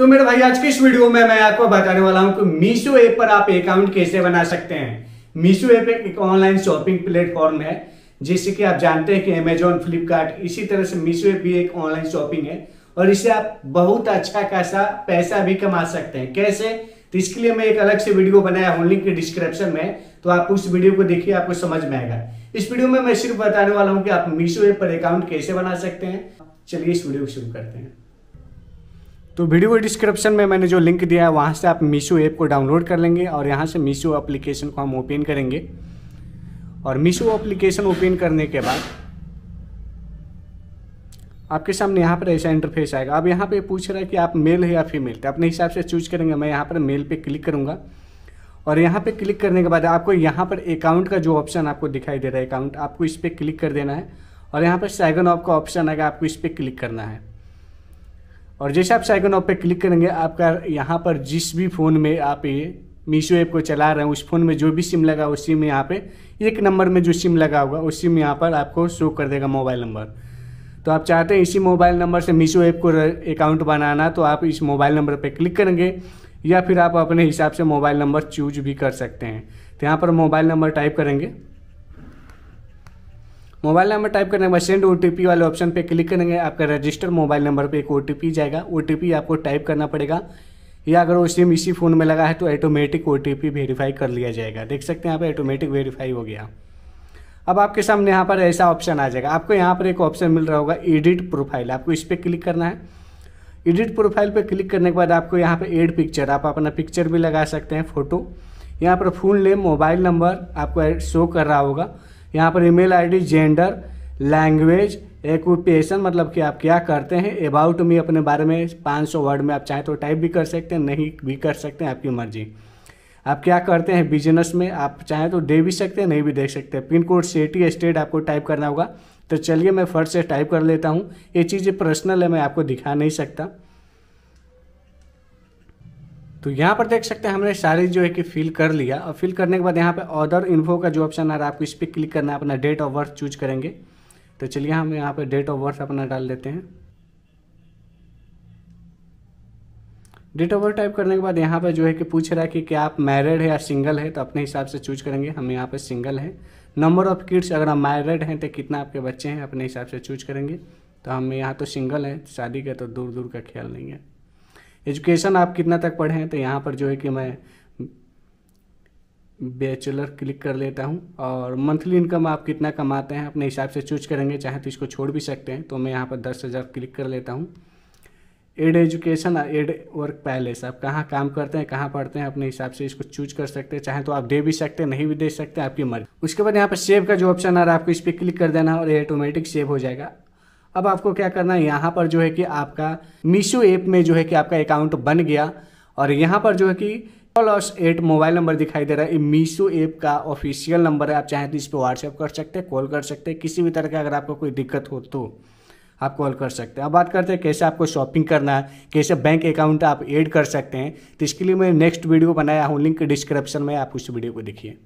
तो मेरे भाई आज की इस वीडियो में मैं आपको बताने वाला हूं कि मीशो ऐप पर आप अकाउंट कैसे बना सकते हैं मीशो ऐप एक ऑनलाइन शॉपिंग प्लेटफॉर्म है जैसे कि आप जानते हैं कि अमेजोन फ्लिपकार्ट इसी तरह से मीशो ऐप भी एक ऑनलाइन शॉपिंग है और इसे आप बहुत अच्छा खासा पैसा भी कमा सकते हैं कैसे तो इसके लिए मैं एक अलग से वीडियो बनाया हूँ लिंक के डिस्क्रिप्शन में तो आप उस वीडियो को देखिए आपको समझ में आएगा इस वीडियो में मैं सिर्फ बताने वाला हूँ कि आप मीशो ऐप पर अकाउंट कैसे बना सकते हैं चलिए इस वीडियो को शुरू करते हैं तो वीडियो डिस्क्रिप्शन में मैंने जो लिंक दिया है वहाँ से आप मीशो ऐप को डाउनलोड कर लेंगे और यहाँ से मीशो एप्लीकेशन को हम ओपन करेंगे और मीशो एप्लीकेशन ओपन करने के बाद आपके सामने यहाँ पर ऐसा इंटरफेस आएगा अब यहाँ पे पूछ रहा है कि आप मेल है या फीमेल तो अपने हिसाब से चूज करेंगे मैं यहाँ पर मेल पे क्लिक करूँगा और यहाँ पे क्लिक करने के बाद आपको यहाँ पर अकाउंट का जो ऑप्शन आपको दिखाई दे रहा है अकाउंट आपको इस पर क्लिक कर देना है और यहाँ पर सैगन ऑप का ऑप्शन आएगा आपको इस पर क्लिक करना है और जैसे आप साइकोन ऑफ पर क्लिक करेंगे आपका यहाँ पर जिस भी फ़ोन में आप ये मीशो ऐप को चला रहे हैं उस फ़ोन में जो भी सिम लगा उस सिम यहाँ पे एक नंबर में जो सिम लगा होगा उस सिम यहाँ पर आपको शो कर देगा मोबाइल नंबर तो आप चाहते हैं इसी मोबाइल नंबर से मीशो ऐप को अकाउंट बनाना तो आप इस मोबाइल नंबर पर क्लिक करेंगे या फिर आप अपने हिसाब से मोबाइल नंबर चूज भी कर सकते हैं तो यहाँ पर मोबाइल नंबर टाइप करेंगे मोबाइल नंबर टाइप करने के बाद सेंड ओ वाले ऑप्शन पर क्लिक करेंगे आपका रजिस्टर मोबाइल नंबर पर एक ओ जाएगा ओ आपको टाइप करना पड़ेगा या अगर वो सिम इसी फ़ोन में लगा है तो ऑटोमेटिक ओ वेरीफाई कर लिया जाएगा देख सकते हैं यहाँ पर ऑटोमेटिक वेरीफाई हो गया अब आपके सामने यहाँ पर ऐसा ऑप्शन आ जाएगा आपको यहाँ पर एक ऑप्शन मिल रहा होगा एडिट प्रोफाइल आपको इस पर क्लिक करना है एडिट प्रोफाइल पर क्लिक करने के बाद आपको यहाँ पर एड पिक्चर आप अपना पिक्चर भी लगा सकते हैं फ़ोटो यहाँ पर फुल नेम मोबाइल नंबर आपको शो कर रहा होगा यहाँ पर email ID gender language occupation मतलब कि आप क्या करते हैं अबाउट मी अपने बारे में 500 वर्ड में आप चाहें तो टाइप भी कर सकते हैं नहीं भी कर सकते हैं आपकी मर्जी आप क्या करते हैं बिजनेस में आप चाहें तो दे भी सकते हैं नहीं भी दे सकते पिन कोड सिटी स्टेट आपको टाइप करना होगा तो चलिए मैं फर्स्ट से टाइप कर लेता हूँ ये चीज़ें पर्सनल है मैं आपको दिखा नहीं सकता तो यहाँ पर देख सकते हैं हमने सारे जो है कि फिल कर लिया और फिल करने के बाद यहाँ पर ऑर्डर इन्फो का जो ऑप्शन आ रहा है आपको इस पर क्लिक करना है अपना डेट ऑफ बर्थ चूज करेंगे तो चलिए हम यहाँ पर डेट ऑफ बर्थ अपना डाल देते हैं डेट ऑफ बर्थ टाइप करने के बाद यहाँ पर जो है कि पूछ रहा है कि क्या आप मैरिड है या सिंगल है तो अपने हिसाब से चूज करेंगे हम यहाँ पर सिंगल हैं नंबर ऑफ किड्स अगर आप मैरिड हैं तो कितना आपके बच्चे हैं अपने हिसाब से चूज करेंगे तो हम यहाँ तो सिंगल हैं शादी का तो दूर दूर का ख्याल नहीं है एजुकेशन आप कितना तक पढ़े हैं तो यहाँ पर जो है कि मैं बैचलर क्लिक कर लेता हूँ और मंथली इनकम आप कितना कमाते हैं अपने हिसाब से चूज करेंगे चाहे तो इसको छोड़ भी सकते हैं तो मैं यहाँ पर दस हज़ार क्लिक कर लेता हूँ add education add work place आप कहाँ काम करते हैं कहाँ पढ़ते हैं अपने हिसाब से इसको चूज कर सकते हैं चाहे तो आप दे भी सकते हैं नहीं भी दे सकते आपकी मर्जी उसके बाद यहाँ पर सेव का जो ऑप्शन आ रहा है आपको इस पर क्लिक कर देना और ये ऑटोमेटिक सेव हो जाएगा अब आपको क्या करना है यहाँ पर जो है कि आपका मीशो ऐप में जो है कि आपका अकाउंट बन गया और यहाँ पर जो है कि लॉस एट मोबाइल नंबर दिखाई दे रहा है मीशो ऐप का ऑफिशियल नंबर है आप चाहें तो इस पर व्हाट्सएप कर सकते हैं कॉल कर सकते हैं किसी भी तरह का अगर आपको कोई दिक्कत हो तो आप कॉल कर सकते हैं अब बात करते हैं कैसे आपको शॉपिंग करना है कैसे बैंक अकाउंट आप ऐड कर सकते हैं तो इसके लिए मैं नेक्स्ट वीडियो बनाया हूँ लिंक डिस्क्रिप्शन में आप उस वीडियो को देखिए